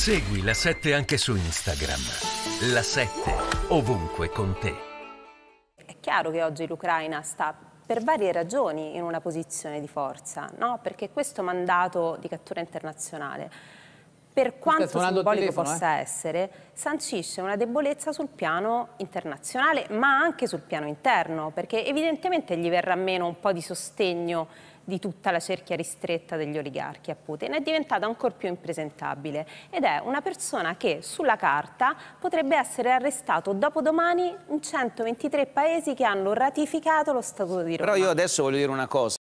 Segui la 7 anche su Instagram. La 7 ovunque con te. È chiaro che oggi l'Ucraina sta per varie ragioni in una posizione di forza, no? perché questo mandato di cattura internazionale per quanto simbolico telefono, eh? possa eh? essere, sancisce una debolezza sul piano internazionale, ma anche sul piano interno, perché evidentemente gli verrà meno un po' di sostegno di tutta la cerchia ristretta degli oligarchi a Putin, è diventata ancora più impresentabile ed è una persona che sulla carta potrebbe essere arrestato dopodomani in 123 paesi che hanno ratificato lo Statuto di Roma. Però io adesso voglio dire una cosa.